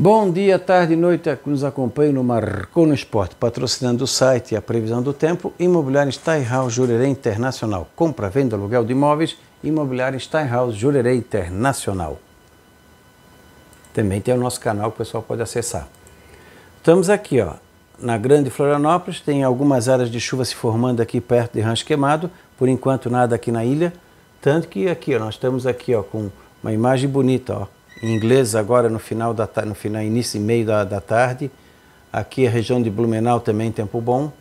Bom dia, tarde e noite que nos acompanha no Marcou no Esporte, patrocinando o site e a previsão do tempo, Imobiliário Steinhaus Jurerê Internacional. Compra, venda, aluguel de imóveis, Imobiliário Steinhaus Jurerê Internacional. Também tem o nosso canal que o pessoal pode acessar. Estamos aqui, ó, na Grande Florianópolis, tem algumas áreas de chuva se formando aqui perto de Rancho Queimado, por enquanto nada aqui na ilha, tanto que aqui, ó, nós estamos aqui, ó, com uma imagem bonita, ó em inglês agora no final da no final início e meio da, da tarde. Aqui a região de Blumenau também tempo bom,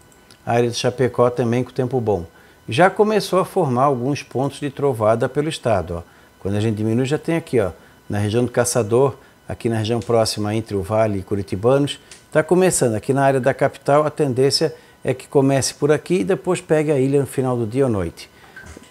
a área de Chapecó também com tempo bom. Já começou a formar alguns pontos de trovada pelo estado. Ó. Quando a gente diminui já tem aqui, ó, na região do Caçador, aqui na região próxima entre o Vale e Curitibanos, está começando. Aqui na área da capital a tendência é que comece por aqui e depois pegue a ilha no final do dia ou noite.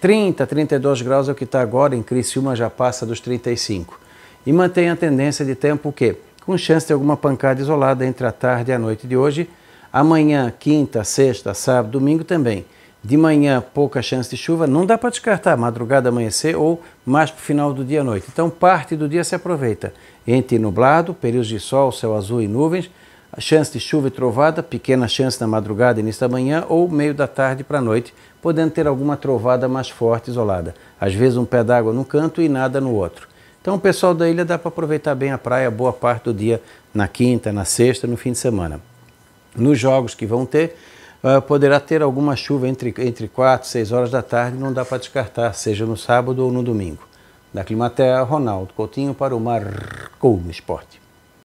30, 32 graus é o que está agora, em Criciúma já passa dos 35 e mantém a tendência de tempo que, com chance de alguma pancada isolada entre a tarde e a noite de hoje, amanhã, quinta, sexta, sábado, domingo também. De manhã, pouca chance de chuva, não dá para descartar madrugada, amanhecer ou mais para o final do dia à noite. Então, parte do dia se aproveita. Entre nublado, períodos de sol, céu azul e nuvens, a chance de chuva e trovada, pequena chance na madrugada, início da manhã ou meio da tarde para a noite, podendo ter alguma trovada mais forte isolada. Às vezes, um pé d'água num canto e nada no outro. Então o pessoal da ilha dá para aproveitar bem a praia boa parte do dia, na quinta, na sexta, no fim de semana. Nos jogos que vão ter, uh, poderá ter alguma chuva entre, entre 4 e 6 horas da tarde, não dá para descartar, seja no sábado ou no domingo. Da Climatea, Ronaldo Coutinho para o Marcou no Esporte.